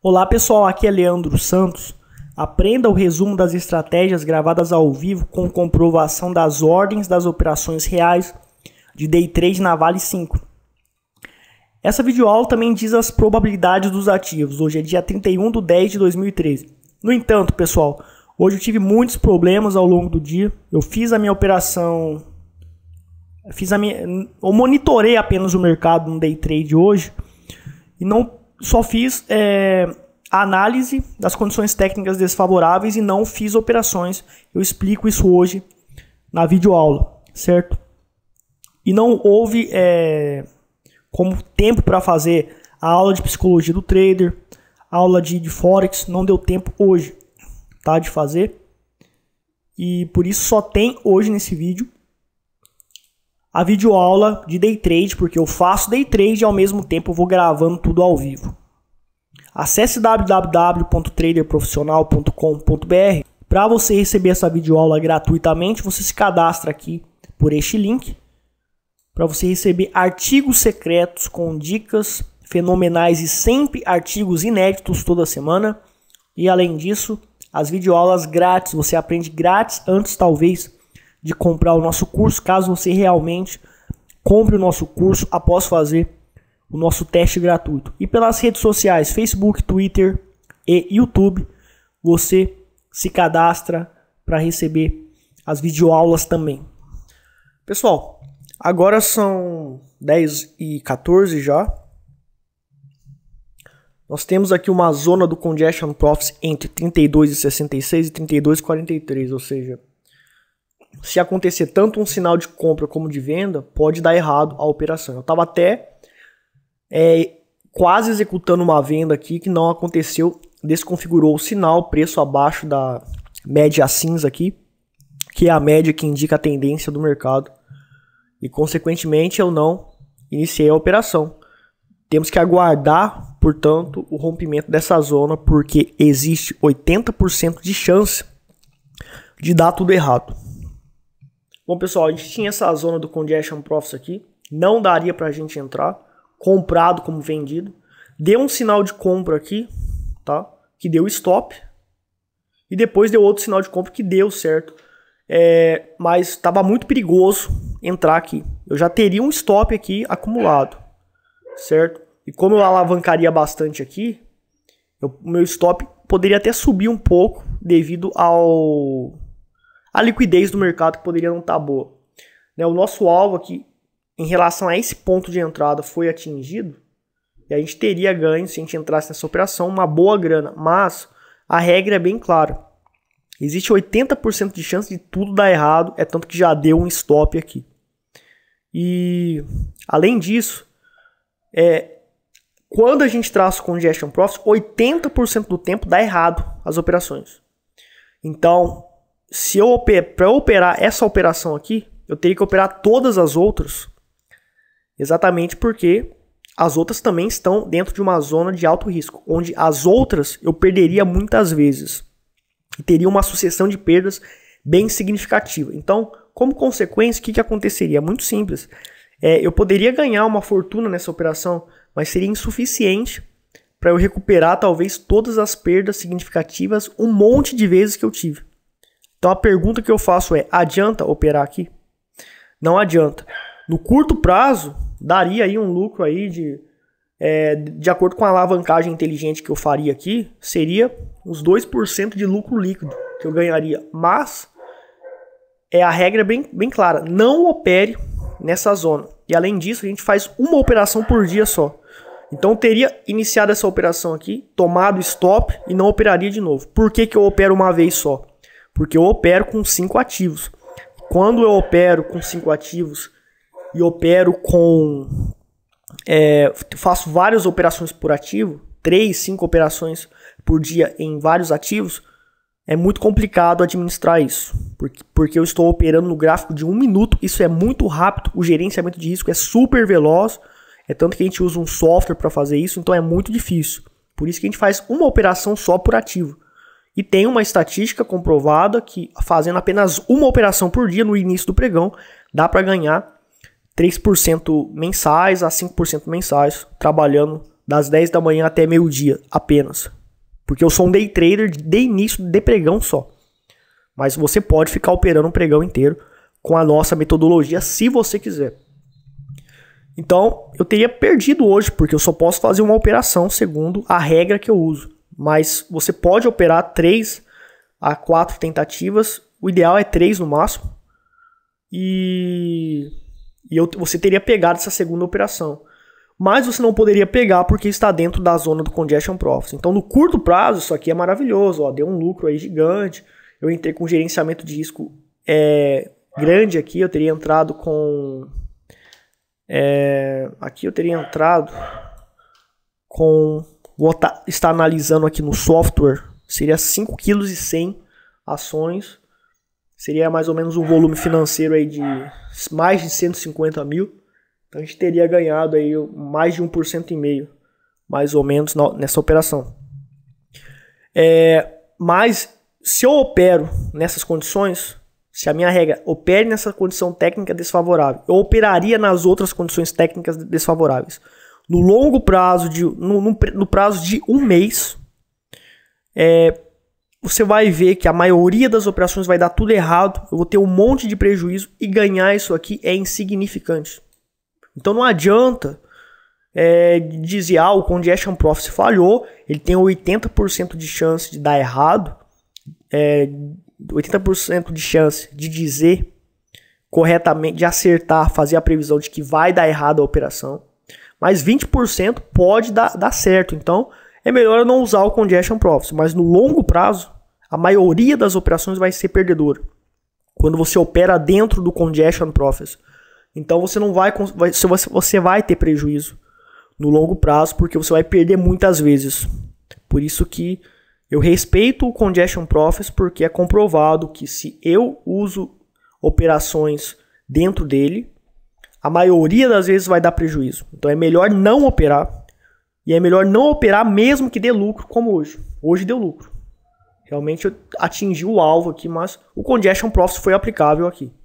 Olá pessoal, aqui é Leandro Santos. Aprenda o resumo das estratégias gravadas ao vivo com comprovação das ordens das operações reais de Day 3 na Vale 5. Essa videoaula também diz as probabilidades dos ativos. Hoje é dia 31 de 10 de 2013. No entanto, pessoal, hoje eu tive muitos problemas ao longo do dia. Eu fiz a minha operação... Fiz a minha, eu monitorei apenas o mercado no Day Trade hoje e não só fiz é, a análise das condições técnicas desfavoráveis e não fiz operações. Eu explico isso hoje na videoaula, certo? E não houve é, como tempo para fazer a aula de psicologia do trader, a aula de, de forex, não deu tempo hoje, tá, de fazer. E por isso só tem hoje nesse vídeo a videoaula de day trade, porque eu faço day trade e ao mesmo tempo vou gravando tudo ao vivo. Acesse www.traderprofissional.com.br para você receber essa videoaula gratuitamente, você se cadastra aqui por este link para você receber artigos secretos com dicas fenomenais e sempre artigos inéditos toda semana. E além disso, as videoaulas grátis, você aprende grátis antes talvez de comprar o nosso curso, caso você realmente compre o nosso curso após fazer o nosso teste gratuito. E pelas redes sociais, Facebook, Twitter e YouTube, você se cadastra para receber as videoaulas também. Pessoal, agora são 10 e 14 já. Nós temos aqui uma zona do congestion profits entre 32 e 66 e 32 e 43, ou seja, se acontecer tanto um sinal de compra como de venda, pode dar errado a operação. Eu estava até é, quase executando uma venda aqui que não aconteceu, desconfigurou o sinal, preço abaixo da média cinza aqui, que é a média que indica a tendência do mercado. E consequentemente eu não iniciei a operação. Temos que aguardar, portanto, o rompimento dessa zona, porque existe 80% de chance de dar tudo errado. Bom, pessoal, a gente tinha essa zona do congestion profits aqui. Não daria para a gente entrar. Comprado como vendido. Deu um sinal de compra aqui, tá? Que deu stop. E depois deu outro sinal de compra que deu certo. É, mas estava muito perigoso entrar aqui. Eu já teria um stop aqui acumulado, certo? E como eu alavancaria bastante aqui, o meu stop poderia até subir um pouco devido ao a liquidez do mercado que poderia não estar tá boa. Né, o nosso alvo aqui, em relação a esse ponto de entrada, foi atingido, e a gente teria ganho, se a gente entrasse nessa operação, uma boa grana. Mas a regra é bem clara. Existe 80% de chance de tudo dar errado, é tanto que já deu um stop aqui. E além disso, é, quando a gente traça o congestion profits, 80% do tempo dá errado as operações. Então, se eu para operar essa operação aqui, eu teria que operar todas as outras, exatamente porque as outras também estão dentro de uma zona de alto risco, onde as outras eu perderia muitas vezes e teria uma sucessão de perdas bem significativa. Então, como consequência, o que, que aconteceria? É muito simples. É, eu poderia ganhar uma fortuna nessa operação, mas seria insuficiente para eu recuperar talvez todas as perdas significativas um monte de vezes que eu tive. Então a pergunta que eu faço é: adianta operar aqui? Não adianta. No curto prazo, daria aí um lucro aí de. É, de acordo com a alavancagem inteligente que eu faria aqui, seria uns 2% de lucro líquido que eu ganharia. Mas é a regra é bem, bem clara: não opere nessa zona. E além disso, a gente faz uma operação por dia só. Então teria iniciado essa operação aqui, tomado stop e não operaria de novo. Por que, que eu opero uma vez só? Porque eu opero com cinco ativos. Quando eu opero com cinco ativos e opero com. É, faço várias operações por ativo, três, cinco operações por dia em vários ativos, é muito complicado administrar isso, porque, porque eu estou operando no gráfico de um minuto, isso é muito rápido, o gerenciamento é de risco é super veloz, é tanto que a gente usa um software para fazer isso, então é muito difícil. Por isso que a gente faz uma operação só por ativo. E tem uma estatística comprovada que fazendo apenas uma operação por dia no início do pregão, dá para ganhar 3% mensais a 5% mensais, trabalhando das 10 da manhã até meio-dia apenas. Porque eu sou um day trader de início de pregão só. Mas você pode ficar operando um pregão inteiro com a nossa metodologia se você quiser. Então, eu teria perdido hoje, porque eu só posso fazer uma operação segundo a regra que eu uso mas você pode operar 3 a 4 tentativas. O ideal é 3 no máximo. E, e eu, você teria pegado essa segunda operação. Mas você não poderia pegar porque está dentro da zona do congestion profits. Então, no curto prazo, isso aqui é maravilhoso. Ó, deu um lucro aí gigante. Eu entrei com gerenciamento de risco é, grande aqui. Eu teria entrado com. É, aqui eu teria entrado com Vou estar analisando aqui no software, seria 5,1 kg ações. Seria mais ou menos um volume financeiro aí de mais de 150 mil. Então a gente teria ganhado aí mais de 1% e meio, mais ou menos, nessa operação. É, mas se eu opero nessas condições, se a minha regra opere nessa condição técnica desfavorável, eu operaria nas outras condições técnicas desfavoráveis no longo prazo, de, no, no, no prazo de um mês, é, você vai ver que a maioria das operações vai dar tudo errado, eu vou ter um monte de prejuízo e ganhar isso aqui é insignificante. Então não adianta é, dizer, ah, o Congestion Profit falhou, ele tem 80% de chance de dar errado, é, 80% de chance de dizer corretamente, de acertar, fazer a previsão de que vai dar errado a operação. Mas 20% pode dar, dar certo. Então, é melhor não usar o congestion profits. Mas no longo prazo, a maioria das operações vai ser perdedora. Quando você opera dentro do congestion profits. Então, você não vai, você vai ter prejuízo no longo prazo, porque você vai perder muitas vezes. Por isso que eu respeito o congestion profits, porque é comprovado que se eu uso operações dentro dele, a maioria das vezes vai dar prejuízo. Então é melhor não operar. E é melhor não operar mesmo que dê lucro, como hoje. Hoje deu lucro. Realmente atingi o alvo aqui, mas o congestion profits foi aplicável aqui.